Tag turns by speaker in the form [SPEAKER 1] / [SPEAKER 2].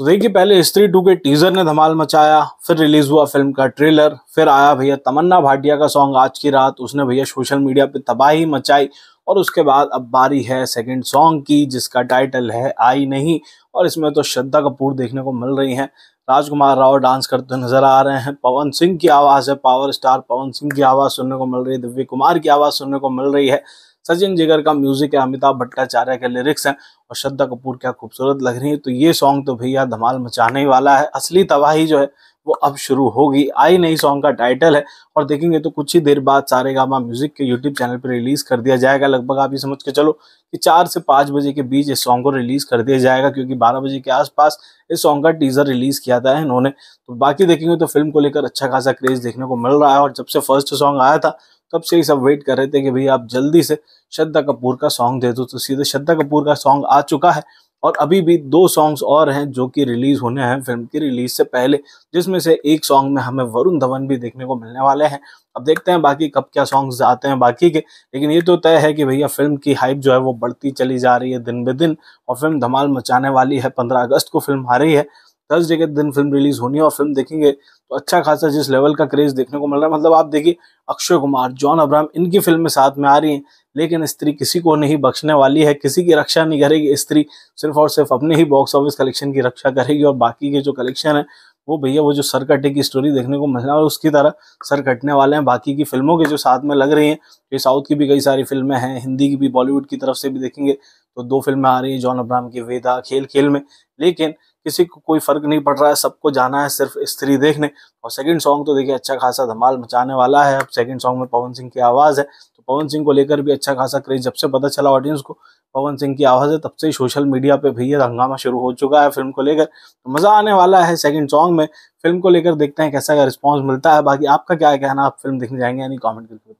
[SPEAKER 1] तो देखिए पहले स्त्री टू के टीजर ने धमाल मचाया फिर रिलीज हुआ फिल्म का ट्रेलर फिर आया भैया तमन्ना भाटिया का सॉन्ग आज की रात उसने भैया सोशल मीडिया पे तबाही मचाई और उसके बाद अब बारी है सेकंड सॉन्ग की जिसका टाइटल है आई नहीं और इसमें तो श्रद्धा कपूर देखने को मिल रही हैं राजकुमार राव डांस करते नजर आ रहे हैं पवन सिंह की आवाज़ है पावर स्टार पवन सिंह की आवाज़ सुनने को मिल रही है दिव्य कुमार की आवाज़ सुनने को मिल रही है सचिन जिगर का म्यूजिक है अमिताभ भट्टाचार्य के लिरिक्स हैं और श्रद्धा कपूर क्या खूबसूरत लग रही है तो ये सॉन्ग तो भैया धमाल मचाने वाला है असली तबाही जो है वो अब शुरू होगी आई नई सॉन्ग का टाइटल है और देखेंगे तो कुछ ही देर बाद सारे गामा म्यूजिक के यूट्यूब चैनल पर रिलीज कर दिया जाएगा लगभग आप ये समझ के चलो कि चार से पाँच बजे के बीच इस सॉन्ग को रिलीज कर दिया जाएगा क्योंकि बारह बजे के आसपास इस सॉन्ग का टीजर रिलीज किया था इन्होंने तो बाकी देखेंगे तो फिल्म को लेकर अच्छा खासा क्रेज देखने को मिल रहा है और जब से फर्स्ट सॉन्ग आया था तब से ही सब वेट कर रहे थे कि भाई आप जल्दी से श्रद्धा कपूर का सॉन्ग दे दो तो सीधे श्रद्धा कपूर का सॉन्ग आ चुका है और अभी भी दो सॉन्ग्स और हैं जो कि रिलीज़ होने हैं फिल्म की रिलीज़ से पहले जिसमें से एक सॉन्ग में हमें वरुण धवन भी देखने को मिलने वाले हैं अब देखते हैं बाकी कब क्या सॉन्ग्स आते हैं बाकी के लेकिन ये तो तय है कि भैया फिल्म की हाइप जो है वो बढ़ती चली जा रही है दिन ब दिन और फिल्म धमाल मचाने वाली है पंद्रह अगस्त को फिल्म आ रही है थर्सडे के दिन फिल्म रिलीज होनी है और फिल्म देखेंगे तो अच्छा खासा जिस लेवल का क्रेज देखने को मिल रहा है मतलब आप देखिए अक्षय कुमार जॉन अब्राहम इनकी फिल्म में साथ में आ रही हैं लेकिन स्त्री किसी को नहीं बख्शने वाली है किसी की रक्षा नहीं करेगी स्त्री सिर्फ और सिर्फ अपने ही बॉक्स ऑफिस कलेक्शन की रक्षा करेगी और बाकी के जो कलेक्शन है वो भैया वो जो सर कटे की स्टोरी देखने को मिल रहा है उसकी तरह सर कटने वाले हैं बाकी की फिल्मों के जो साथ में लग रही हैं ये साउथ की भी कई सारी फिल्में हैं हिंदी की भी बॉलीवुड की तरफ से भी देखेंगे तो दो फिल्में आ रही हैं जॉन अब्राहम की वेदा खेल खेल में लेकिन किसी को कोई फर्क नहीं पड़ रहा है सबको जाना है सिर्फ स्त्री देखने और सेकंड सॉन्ग तो देखिए अच्छा खासा धमाल मचाने वाला है अब सेकंड सॉन्ग में पवन सिंह की आवाज़ है तो पवन सिंह को लेकर भी अच्छा खासा क्रेज जब से पता चला ऑडियंस को पवन सिंह की आवाज़ है तब से ही सोशल मीडिया पे भी हंगामा शुरू हो चुका है फिल्म को लेकर तो मज़ा आने वाला है सेकंड सॉन्ग में फिल्म को लेकर देखते हैं कैसा रिस्पॉन्स मिलता है बाकी आपका क्या कहना आप फिल्म देखने जाएंगे यानी कॉमेंट करके